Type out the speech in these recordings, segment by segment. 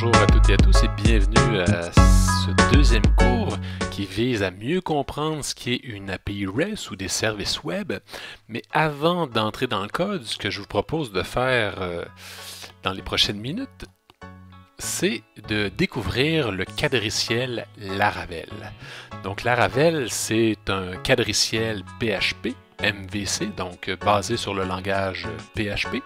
bonjour à toutes et à tous et bienvenue à ce deuxième cours qui vise à mieux comprendre ce qu'est une API REST ou des services web. Mais avant d'entrer dans le code, ce que je vous propose de faire euh, dans les prochaines minutes, c'est de découvrir le quadriciel Laravel. Donc Laravel, c'est un quadriciel PHP, MVC, donc euh, basé sur le langage PHP,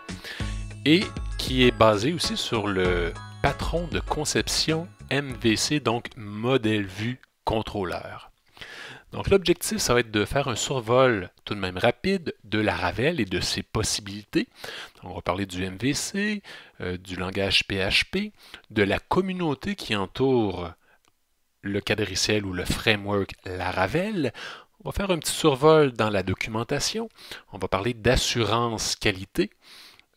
et qui est basé aussi sur le patron de conception MVC, donc modèle vue contrôleur. Donc l'objectif, ça va être de faire un survol tout de même rapide de la Ravel et de ses possibilités. on va parler du MVC, euh, du langage PHP, de la communauté qui entoure le quadriciel ou le framework Laravel. On va faire un petit survol dans la documentation. On va parler d'assurance qualité.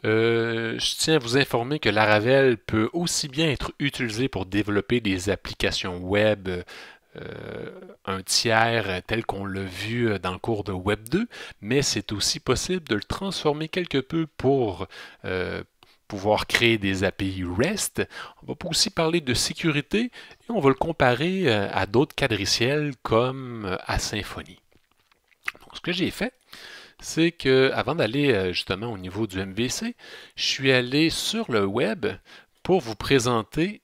Euh, je tiens à vous informer que Laravel peut aussi bien être utilisé pour développer des applications web, euh, un tiers tel qu'on l'a vu dans le cours de Web 2, mais c'est aussi possible de le transformer quelque peu pour euh, pouvoir créer des API REST. On va aussi parler de sécurité et on va le comparer à d'autres quadriciels comme à Symfony. Donc, ce que j'ai fait, c'est que avant d'aller euh, justement au niveau du MVC, je suis allé sur le web pour vous présenter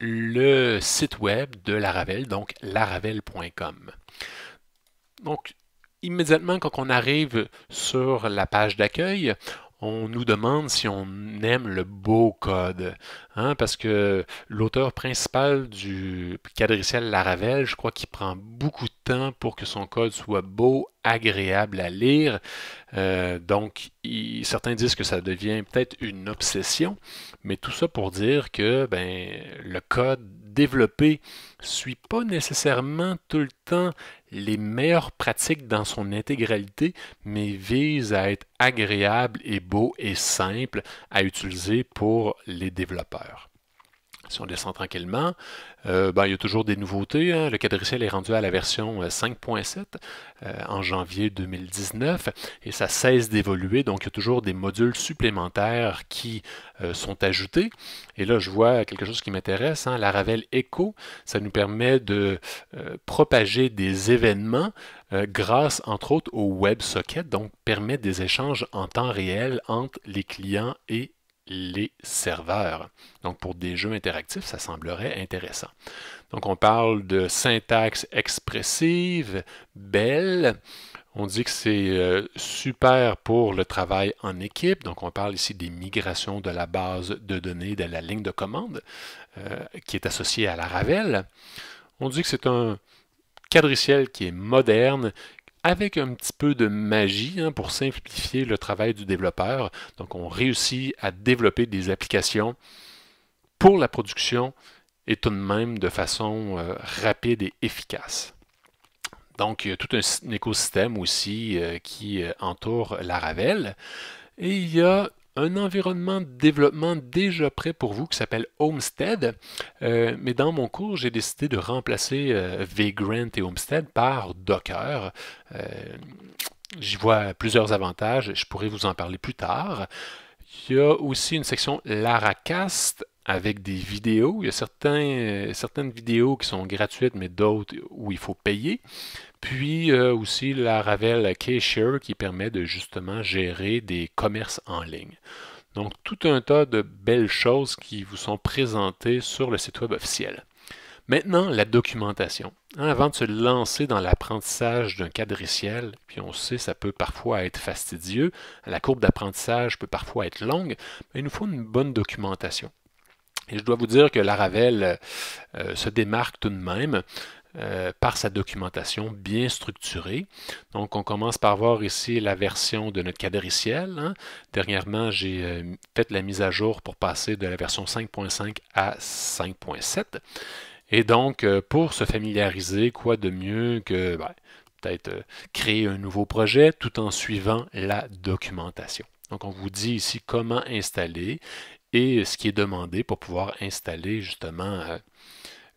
le site web de Laravel, donc laravel.com. Donc, immédiatement quand on arrive sur la page d'accueil, on nous demande si on aime le beau code. Hein, parce que l'auteur principal du quadriciel Laravel, je crois qu'il prend beaucoup de temps pour que son code soit beau, agréable à lire. Euh, donc, certains disent que ça devient peut-être une obsession, mais tout ça pour dire que ben, le code développé suit pas nécessairement tout le temps les meilleures pratiques dans son intégralité, mais vise à être agréable et beau et simple à utiliser pour les développeurs si on descend tranquillement, euh, ben, il y a toujours des nouveautés. Hein. Le quadriciel est rendu à la version 5.7 euh, euh, en janvier 2019 et ça cesse d'évoluer. Donc, il y a toujours des modules supplémentaires qui sont ajoutés. Et là, je vois quelque chose qui m'intéresse. Hein. La Ravel Echo, ça nous permet de propager des événements grâce, entre autres, au WebSocket. Donc, permet des échanges en temps réel entre les clients et les serveurs. Donc, pour des jeux interactifs, ça semblerait intéressant. Donc, on parle de syntaxe expressive, belle. On dit que c'est euh, super pour le travail en équipe. Donc, on parle ici des migrations de la base de données de la ligne de commande euh, qui est associée à la Ravel. On dit que c'est un, quadriciel qui est moderne, avec un petit peu de magie hein, pour simplifier le travail du développeur. Donc, on réussit à développer des applications pour la production et tout de même de façon euh, rapide et efficace. Donc, il y a tout un, écosystème aussi euh, qui euh, entoure la Ravel. Et il y a un environnement de développement déjà prêt pour vous qui s'appelle Homestead. Euh, mais dans mon cours, j'ai décidé de remplacer euh, Vagrant et Homestead par Docker. Euh, j'y vois plusieurs avantages, je pourrais vous en parler plus tard. Il y a aussi une section Laracast avec des vidéos. Il y a euh, certaines vidéos qui sont gratuites, mais d'autres où il faut payer. Puis euh, aussi la Ravel Cashier qui permet de justement gérer des commerces en ligne. Donc tout un tas de belles choses qui vous sont présentées sur le site web officiel. Maintenant, la documentation. Hein, avant de se lancer dans l'apprentissage d'un quadriciel, puis on sait ça peut parfois être fastidieux, la courbe d'apprentissage peut parfois être longue, mais il nous faut une bonne documentation. Et je dois vous dire que Laravel euh, euh, se démarque tout de même. Euh, par sa documentation bien structurée. Donc, on commence par voir ici la version de notre quadriciel. Hein. Dernièrement, j'ai fait la mise à jour pour passer de la version 5.5 à 5.7. Et donc, pour se familiariser, quoi de mieux que ben, peut-être créer un nouveau projet tout en suivant la documentation. Donc, on vous dit ici comment installer et ce qui est demandé pour pouvoir installer justement euh,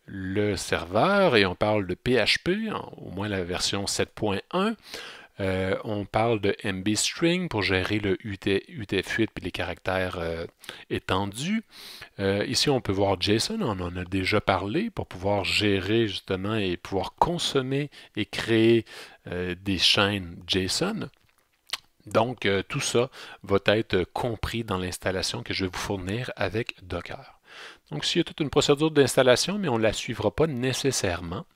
le serveur. Et on parle de PHP, au moins la version 7.1. Euh, on parle de MBString pour gérer le UTF-8 et les caractères euh, étendus. ici, on peut voir JSON, on en a déjà parlé, pour pouvoir gérer justement et pouvoir consommer et créer des chaînes JSON. Donc, euh, tout ça va être compris dans l'installation que je vais vous fournir avec Docker. Donc, s'il y a toute une procédure d'installation, mais on ne la suivra pas nécessairement,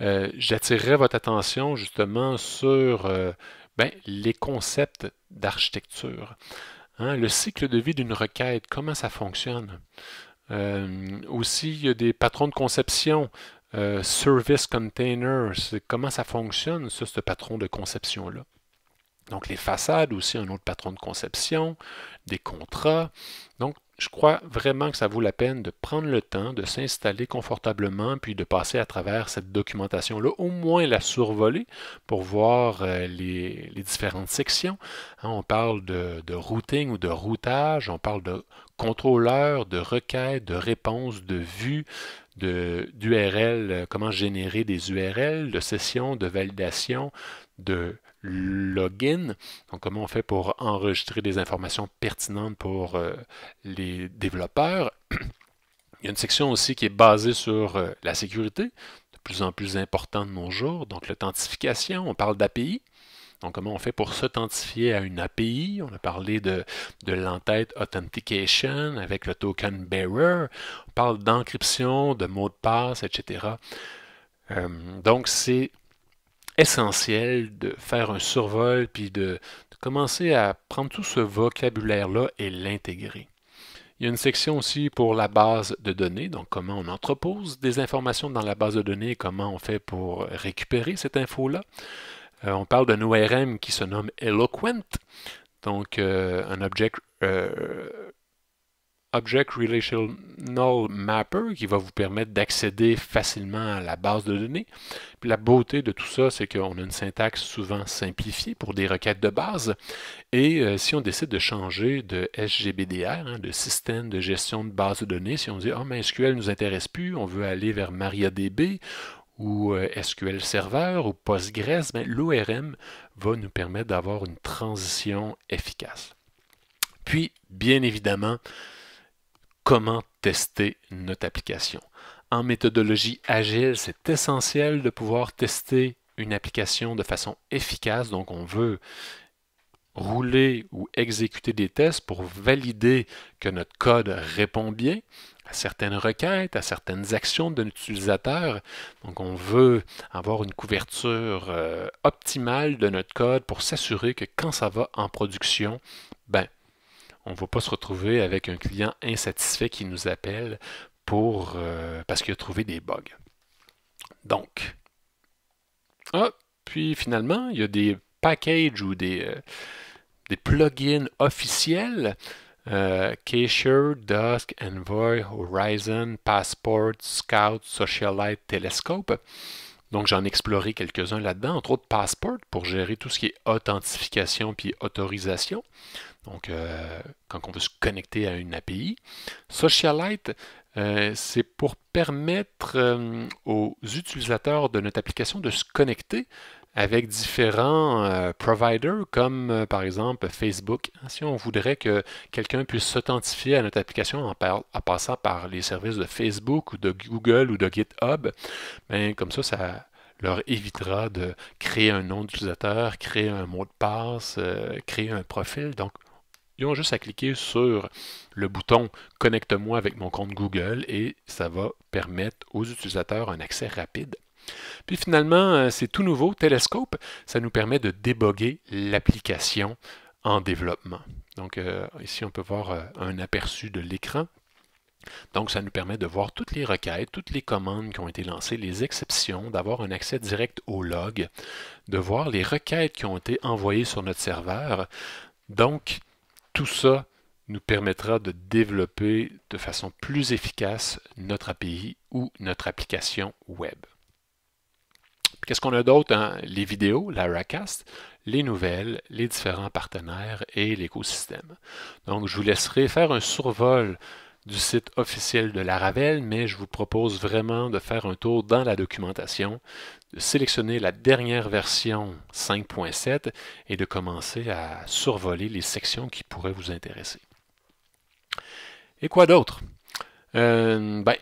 euh, j'attirerai votre attention justement sur euh, ben, les concepts d'architecture. Hein, le cycle de vie d'une requête, comment ça fonctionne. aussi, il y a des patrons de conception, service container, comment ça fonctionne, sur ce patron de conception-là. Donc les façades aussi, un autre patron de conception, des contrats. Donc je crois vraiment que ça vaut la peine de prendre le temps, de s'installer confortablement, puis de passer à travers cette documentation-là, au moins la survoler pour voir euh, les, différentes sections. Hein, on parle de, routing ou de routage, on parle de contrôleur, de requête, de réponse, de vue, d'URL, euh, comment générer des URL, de sessions de validation, de login. Donc, comment on fait pour enregistrer des informations pertinentes pour euh, les développeurs. Il y a une section aussi qui est basée sur euh, la sécurité, de plus en plus importante de nos jours. Donc, l'authentification, on parle d'API. Donc, comment on fait pour s'authentifier à une API? On a parlé de, de l'entête authentication avec le token bearer. On parle d'encryption, de mots de passe, etc. Euh, donc, c'est essentiel de faire un survol puis de, commencer à prendre tout ce vocabulaire-là et l'intégrer. Il y a une section aussi pour la base de données, donc comment on entrepose des informations dans la base de données et comment on fait pour récupérer cette info-là. Euh, on parle d'un ORM qui se nomme Eloquent, donc euh, un Object euh, Object Relational Mapper qui va vous permettre d'accéder facilement à la base de données. la beauté de tout ça, c'est qu'on a une syntaxe souvent simplifiée pour des requêtes de base. Et euh, si on décide de changer de SGBDR, hein, de système de gestion de base de données, si on dit ah, mais SQL ne nous intéresse plus, on veut aller vers MariaDB ou euh, SQL Server ou Postgres, ben, l'ORM va nous permettre d'avoir une transition efficace. Puis, bien évidemment, comment tester notre application. En méthodologie agile, c'est essentiel de pouvoir tester une application de façon efficace. Donc, on veut rouler ou exécuter des tests pour valider que notre code répond bien à certaines requêtes, à certaines actions de l'utilisateur. Donc, on veut avoir une couverture euh, optimale de notre code pour s'assurer que quand ça va en production, ben, on ne va pas se retrouver avec un client insatisfait qui nous appelle pour, euh, parce qu'il a trouvé des bugs. Donc, ah, puis finalement, il y a des packages ou des, euh, plugins officiels. Euh, Dusk, Envoy, Horizon, Passport, Scout, Socialite, Telescope. Donc, j'en ai exploré quelques-uns là-dedans, entre autres Passport pour gérer tout ce qui est authentification puis autorisation. Donc, euh, quand on veut se connecter à une API. Socialite, euh, c'est pour permettre euh, aux utilisateurs de notre application de se connecter avec différents euh, providers comme euh, par exemple Facebook. Hein, si on voudrait que quelqu'un puisse s'authentifier à notre application en, passant par les services de Facebook ou de Google ou de GitHub, ben, comme ça, ça leur évitera de créer un nom d'utilisateur, créer un mot de passe, euh, créer un profil. Donc, ils ont juste à cliquer sur le bouton Connecte-moi avec mon compte Google et ça va permettre aux utilisateurs un accès rapide puis finalement, euh, c'est tout nouveau, Telescope, ça nous permet de déboguer l'application en développement. Donc euh, ici, on peut voir euh, un aperçu de l'écran. Donc, ça nous permet de voir toutes les requêtes, toutes les commandes qui ont été lancées, les exceptions, d'avoir un accès direct au log, de voir les requêtes qui ont été envoyées sur notre serveur. Donc, tout ça nous permettra de développer de façon plus efficace notre API ou notre application web. Qu'est-ce qu'on a d'autre? Hein? Les vidéos, la RACAST, les nouvelles, les différents partenaires et l'écosystème. Donc, je vous laisserai faire un survol du site officiel de Laravel, mais je vous propose vraiment de faire un tour dans la documentation, de sélectionner la dernière version 5.7 et de commencer à survoler les sections qui pourraient vous intéresser. Et quoi d'autre? Euh, ben,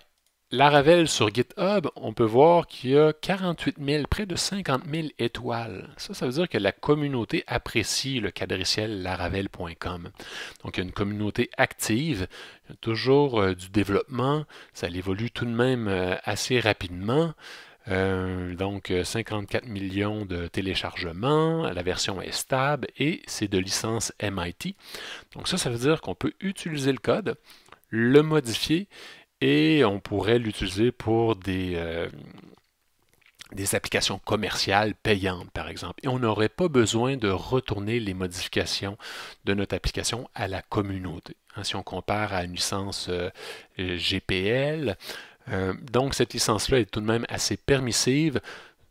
Laravel sur GitHub, on peut voir qu'il y a 48 000, près de 50 000 étoiles. Ça, ça veut dire que la communauté apprécie le quadriciel laravel.com. Donc, il y a une communauté active, toujours euh, du développement, ça évolue tout de même euh, assez rapidement. Euh, donc 54 millions de téléchargements, la version est stable et c'est de licence MIT. Donc ça, ça veut dire qu'on peut utiliser le code, le modifier et on pourrait l'utiliser pour euh, des, applications commerciales payantes, par exemple. Et on n'aurait pas besoin de retourner les modifications de notre application à la communauté. Hein, si on compare à une licence euh, GPL, euh, donc cette licence-là est tout de même assez permissive.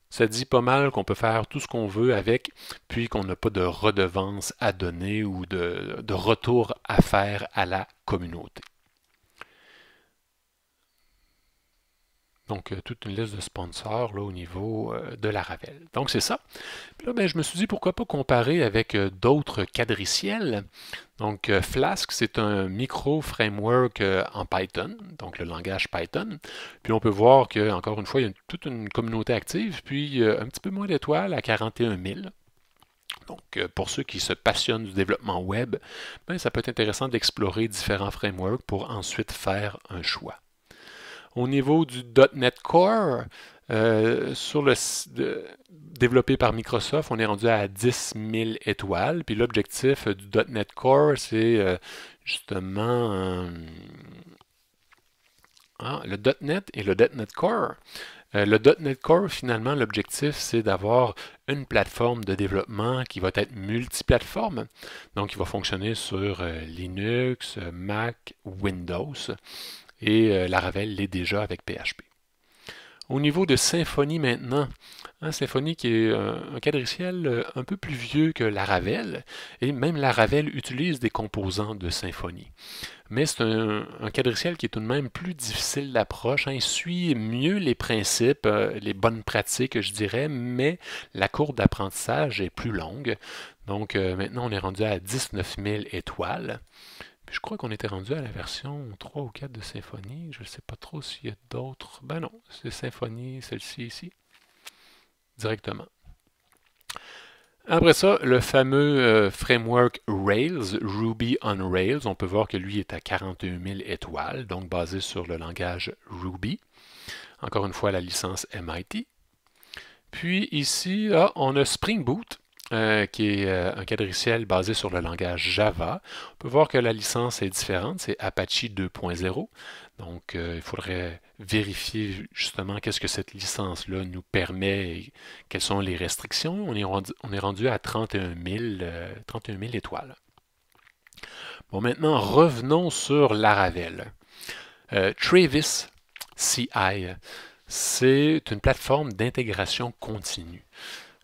Ça dit pas mal qu'on peut faire tout ce qu'on veut avec, puis qu'on n'a pas de redevance à donner ou de, de retour à faire à la communauté. Donc, euh, toute une liste de sponsors là, au niveau euh, de la Ravel. Donc, c'est ça. Puis là, ben, je me suis dit pourquoi pas comparer avec euh, d'autres quadriciels. Donc, Flask, c'est un micro-framework en Python, donc le langage Python. Puis on peut voir qu'encore une fois, il y a toute une communauté active, puis un petit peu moins d'étoiles à 41 000. Donc, pour ceux qui se passionnent du développement web, ben, ça peut être intéressant d'explorer différents frameworks pour ensuite faire un choix. Au niveau du .NET Core, euh, sur le développé par Microsoft, on est rendu à 10 000 étoiles. Puis l'objectif euh, du .NET Core, c'est euh, justement ah, le .NET et le .NET Core. le .NET Core, finalement, l'objectif, c'est d'avoir une plateforme de développement qui va être multiplateforme. Donc, il va fonctionner sur Linux, Mac, Windows et euh, Laravel l'est déjà avec PHP. Au niveau de Symfony maintenant, hein, Symfony qui est euh, un, quadriciel euh, un peu plus vieux que Laravel, et même Laravel utilise des composants de Symfony. Mais c'est un, quadriciel qui est tout de même plus difficile d'approche. Hein. il suit mieux les principes, les bonnes pratiques, je dirais, mais la courbe d'apprentissage est plus longue. Donc maintenant, on est rendu à 19 000 étoiles. Je crois qu'on était rendu à la version 3 ou 4 de Symphonie. Je ne sais pas trop s'il y a d'autres. Ben non, c'est Symfony, celle-ci ici, directement. Après ça, le fameux euh, framework Rails, Ruby on Rails, on peut voir que lui est à 41 000 étoiles, donc basé sur le langage Ruby. Encore une fois, la licence MIT. Puis ici, ah, on a Spring Boot, euh, qui est euh, un quadriciel basé sur le langage Java. On peut voir que la licence est différente, c'est Apache 2.0. Donc, euh, il faudrait vérifier justement qu'est-ce que cette licence-là nous permet et quelles sont les restrictions. On est rendu, on est rendu à 31 31 000 étoiles. Bon, maintenant, revenons sur Laravel. Travis CI, c'est une plateforme d'intégration continue.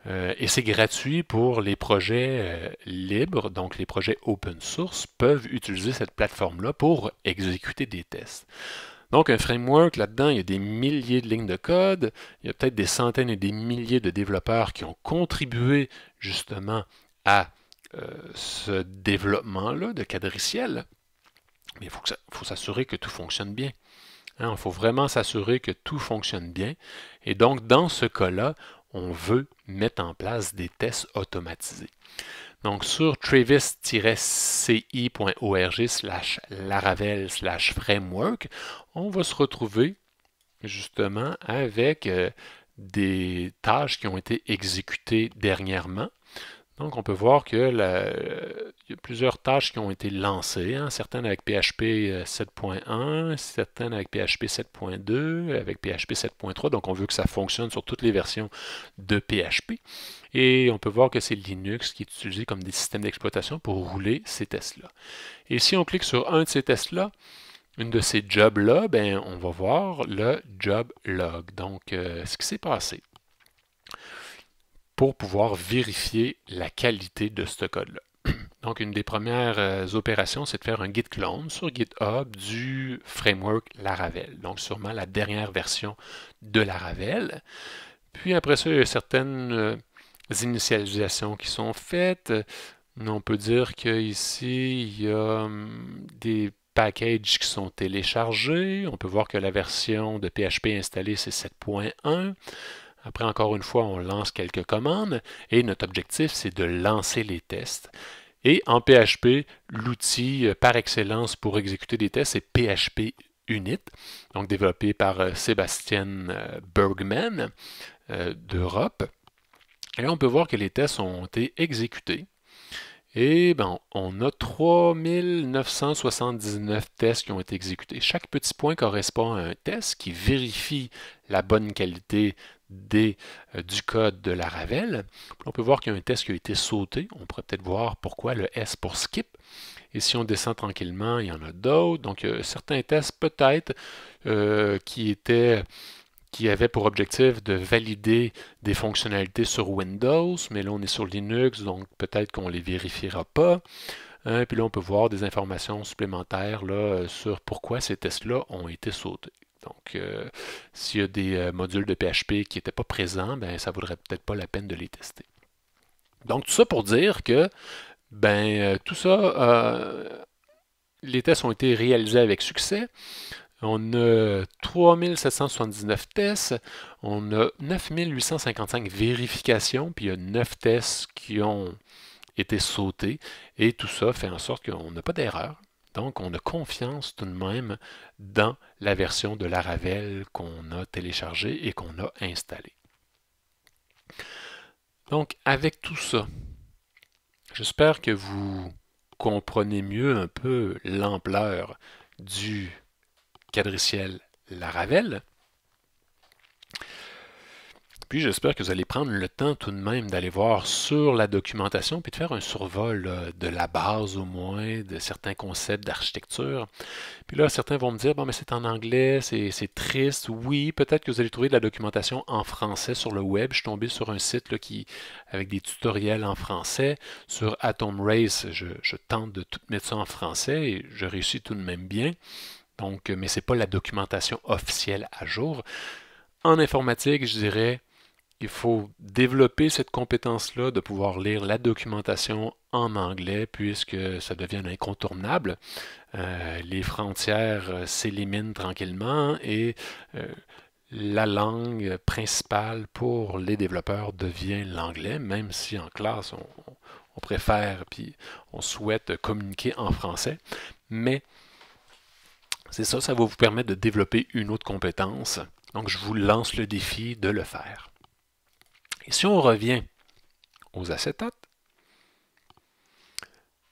Euh, et c'est gratuit pour les projets euh, libres, donc les projets open source peuvent utiliser cette plateforme-là pour exécuter des tests. Donc un framework là-dedans, il y a des milliers de lignes de code, il y a peut-être des centaines et des milliers de développeurs qui ont contribué justement à euh, ce développement-là de quadriciel. Mais il faut, s'assurer que tout fonctionne bien. Hein, il faut vraiment s'assurer que tout fonctionne bien. Et donc, dans ce cas-là, on veut mettre en place des tests automatisés. Donc sur travis-ci.org slash laravel slash framework, on va se retrouver justement avec euh, des tâches qui ont été exécutées dernièrement donc, on peut voir qu'il euh, y a plusieurs tâches qui ont été lancées, hein. certaines avec PHP 7.1, euh, certaines avec PHP 7.2, avec PHP 7.3. Donc, on veut que ça fonctionne sur toutes les versions de PHP. Et on peut voir que c'est Linux qui est utilisé comme des systèmes d'exploitation pour rouler ces tests-là. Et si on clique sur un de ces tests-là, une de ces jobs-là, ben, on va voir le job log. Donc, euh, ce qui s'est passé pour pouvoir vérifier la qualité de ce code-là. Donc, une des premières euh, opérations, c'est de faire un git clone sur GitHub du framework Laravel. Donc, sûrement la dernière version de Laravel. Puis après ça, il y a certaines euh, initialisations qui sont faites. On peut dire qu'ici, il y a hum, des packages qui sont téléchargés. On peut voir que la version de PHP installée, c'est 7.1. Après, encore une fois, on lance quelques commandes et notre objectif, c'est de lancer les tests. Et en PHP, l'outil euh, par excellence pour exécuter des tests, est PHP Unit, donc développé par euh, Sébastien euh, Bergman d'Europe. Et on peut voir que les tests ont été exécutés. Et on a 3979 tests qui ont été exécutés. Chaque petit point correspond à un test qui vérifie la bonne qualité des, euh, du code de la Ravel. On peut voir qu'il y a un test qui a été sauté. On pourrait peut-être voir pourquoi le S pour skip. Et si on descend tranquillement, il y en a d'autres. Donc, certains tests peut-être euh, qui étaient qui avaient pour objectif de valider des fonctionnalités sur Windows, mais là on est sur Linux, donc peut-être qu'on ne les vérifiera pas. Et hein, puis là, on peut voir des informations supplémentaires là, euh, sur pourquoi ces tests-là ont été sautés. Donc, euh, s'il y a des euh, modules de PHP qui n'étaient pas présents, ben, ça ne vaudrait peut-être pas la peine de les tester. Donc, tout ça pour dire que ben, euh, tout ça, les tests ont été réalisés avec succès. On a 3779 tests, on a 9855 vérifications, puis il y a 9 tests qui ont été sautés. Et tout ça fait en sorte qu'on n'a pas d'erreur. Donc, on a confiance tout de même dans la version de Laravel qu'on a téléchargée et qu'on a installée. Donc, avec tout ça, j'espère que vous comprenez mieux un peu l'ampleur du quadriciel Laravel. Puis j'espère que vous allez prendre le temps tout de même d'aller voir sur la documentation, puis de faire un survol euh, de la base au moins, de certains concepts d'architecture. Puis là, certains vont me dire, bon, mais c'est en anglais, c'est triste. Oui, peut-être que vous allez trouver de la documentation en français sur le web. Je suis tombé sur un site qui, avec des tutoriels en français sur Atom Race. Je, je tente de tout mettre ça en français et je réussis tout de même bien. Donc, euh, mais ce n'est pas la documentation officielle à jour. En informatique, je dirais, il faut développer cette compétence-là de pouvoir lire la documentation en anglais puisque ça devient incontournable. Euh, les frontières euh, s'éliminent tranquillement et euh, la langue principale pour les développeurs devient l'anglais, même si en classe on, préfère puis on souhaite communiquer en français. Mais c'est ça, ça va vous permettre de développer une autre compétence. Donc je vous lance le défi de le faire. Et si on revient aux acétates,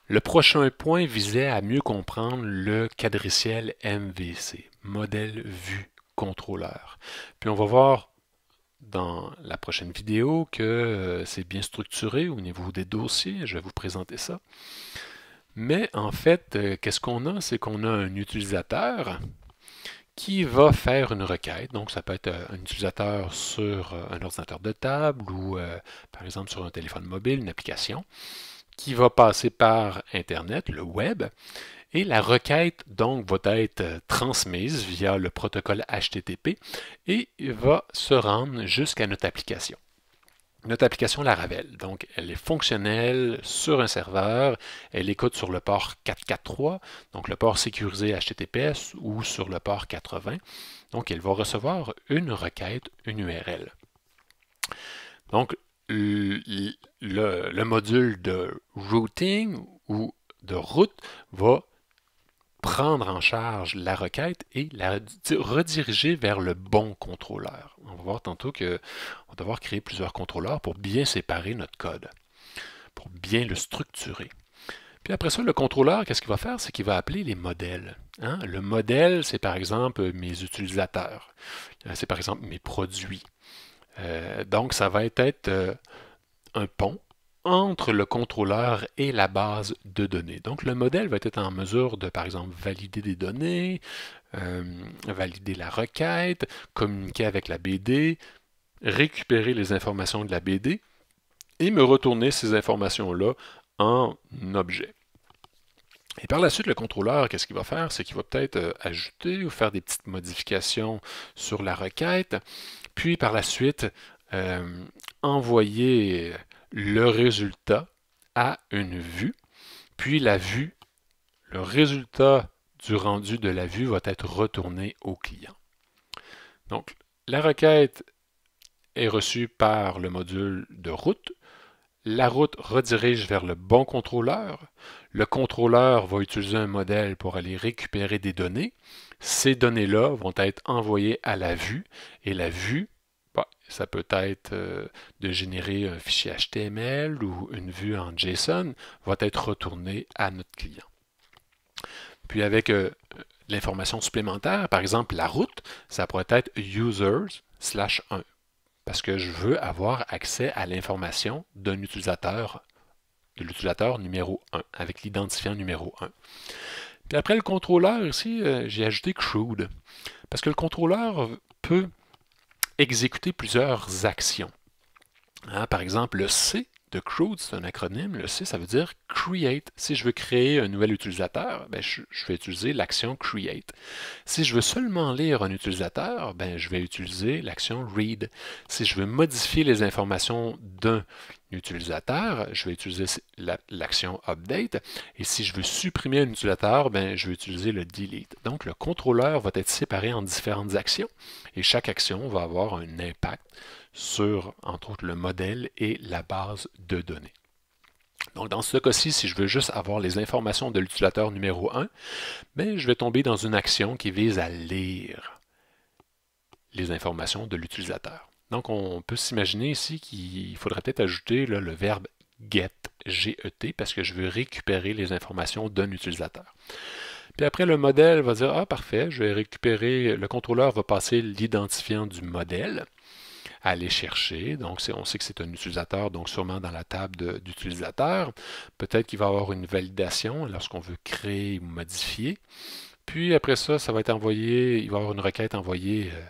le prochain point visait à mieux comprendre le quadriciel MVC, modèle vue contrôleur. Puis on va voir dans la prochaine vidéo que euh, c'est bien structuré au niveau des dossiers, je vais vous présenter ça. Mais en fait, euh, qu'est-ce qu'on a? C'est qu'on a un utilisateur qui va faire une requête. Donc, ça peut être euh, un utilisateur sur euh, un ordinateur de table ou, euh, par exemple, sur un téléphone mobile, une application, qui va passer par Internet, le web, et la requête, donc, va être transmise via le protocole HTTP et va se rendre jusqu'à notre application notre application Laravel. Donc, elle est fonctionnelle sur un serveur. Elle écoute sur le port 443, donc le port sécurisé HTTPS ou sur le port 80. Donc, elle va recevoir une requête, une URL. Donc, le module de routing ou de route va prendre en charge la requête et la rediriger vers le bon contrôleur. On va voir tantôt qu'on va devoir créer plusieurs contrôleurs pour bien séparer notre code, pour bien le structurer. Puis après ça, le contrôleur, qu'est-ce qu'il va faire? C'est qu'il va appeler les modèles. Hein? Le modèle, c'est par exemple mes utilisateurs. Euh, c'est par exemple mes produits. Euh, donc, ça va être euh, un pont entre le contrôleur et la base de données. Donc le modèle va être en mesure de, par exemple, valider des données, euh, valider la requête, communiquer avec la BD, récupérer les informations de la BD et me retourner ces informations-là en objet. Et par la suite, le contrôleur, qu'est-ce qu'il va faire? C'est qu'il va peut-être euh, ajouter ou faire des petites modifications sur la requête, puis par la suite, euh, envoyer le résultat à une vue, puis la vue, le résultat du rendu de la vue va être retourné au client. Donc, la requête est reçue par le module de route. La route redirige vers le bon contrôleur. Le contrôleur va utiliser un modèle pour aller récupérer des données. Ces données-là vont être envoyées à la vue et la vue ça peut être euh, de générer un fichier HTML ou une vue en JSON va être retourné à notre client. Puis avec euh, l'information supplémentaire, par exemple la route, ça pourrait être users slash 1 parce que je veux avoir accès à l'information d'un utilisateur, de l'utilisateur numéro 1, avec l'identifiant numéro 1. Puis après le contrôleur, ici, euh, j'ai ajouté crude, parce que le contrôleur peut exécuter plusieurs actions. Hein, par exemple, le C de CRUDE, c'est un acronyme, le C, ça veut dire create. Si je veux créer un nouvel utilisateur, ben, je, vais utiliser l'action create. Si je veux seulement lire un utilisateur, ben je vais utiliser l'action read. Si je veux modifier les informations d'un utilisateur, je vais utiliser l'action update. Et si je veux supprimer un utilisateur, ben, je vais utiliser le delete. Donc, le contrôleur va être séparé en différentes actions et chaque action va avoir un impact sur, entre autres, le modèle et la base de données. Donc, dans ce cas-ci, si je veux juste avoir les informations de l'utilisateur numéro 1, mais ben, je vais tomber dans une action qui vise à lire les informations de l'utilisateur. Donc, on peut s'imaginer ici qu'il faudrait peut-être ajouter le verbe get, g e parce que je veux récupérer les informations d'un utilisateur. Puis après, le modèle va dire, ah, parfait, je vais récupérer, le contrôleur va passer l'identifiant du modèle aller chercher. Donc, on sait que c'est un utilisateur, donc sûrement dans la table d'utilisateur. Peut-être qu'il va avoir une validation lorsqu'on veut créer ou modifier. Puis après ça, ça va être envoyé, il va y avoir une requête envoyée euh,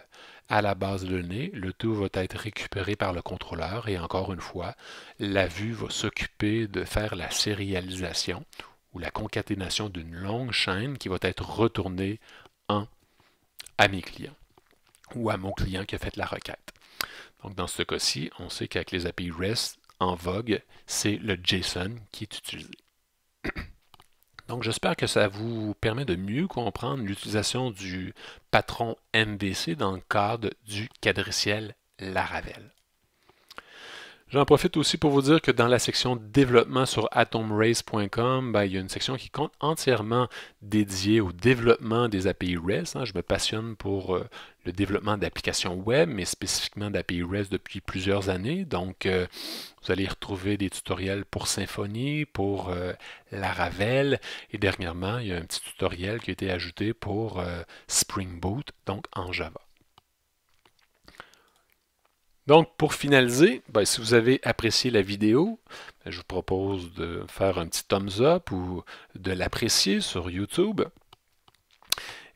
à la base de données. Le tout va être récupéré par le contrôleur et encore une fois, la vue va s'occuper de faire la sérialisation ou la concaténation d'une longue chaîne qui va être retournée à mes clients ou à mon client qui a fait la requête. Donc, dans ce cas-ci, on sait qu'avec les API REST en vogue, c'est le JSON qui est utilisé. Donc, j'espère que ça vous permet de mieux comprendre l'utilisation du patron MVC dans le cadre du quadriciel Laravel. J'en profite aussi pour vous dire que dans la section développement sur atomrace.com, ben, il y a une section qui compte entièrement dédiée au développement des API REST. Hein. Je me passionne pour euh, le développement d'applications web, mais spécifiquement d'API REST depuis plusieurs années. Donc, euh, vous allez y retrouver des tutoriels pour Symfony, pour euh, Laravel, et dernièrement, il y a un petit tutoriel qui a été ajouté pour Spring Boot, donc en Java. Donc, pour finaliser, ben, si vous avez apprécié la vidéo, ben, je vous propose de faire un petit thumbs up ou de l'apprécier sur YouTube.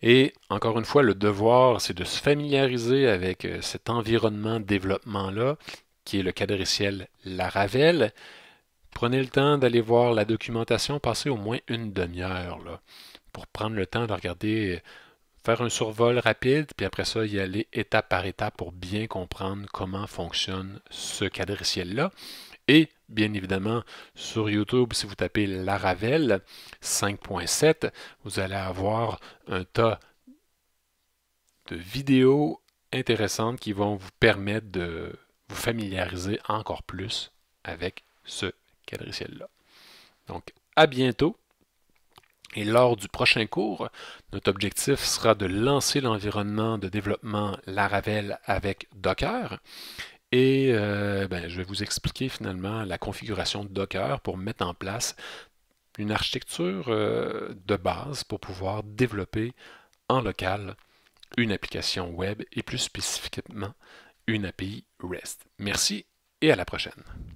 Et encore une fois, le devoir, c'est de se familiariser avec euh, cet environnement développement-là, qui est le quadriciel Laravel. Prenez le temps d'aller voir la documentation, passez au moins une demi-heure pour prendre le temps de regarder faire un survol rapide, puis après ça, y aller étape par étape pour bien comprendre comment fonctionne ce quadriciel-là. Et bien évidemment, sur YouTube, si vous tapez Laravel 5.7, vous allez avoir un tas de vidéos intéressantes qui vont vous permettre de vous familiariser encore plus avec ce quadriciel-là. Donc, à bientôt et lors du prochain cours, notre objectif sera de lancer l'environnement de développement Laravel avec Docker. Et euh, ben, je vais vous expliquer finalement la configuration de Docker pour mettre en place une architecture euh, de base pour pouvoir développer en local une application web et plus spécifiquement une API REST. Merci et à la prochaine.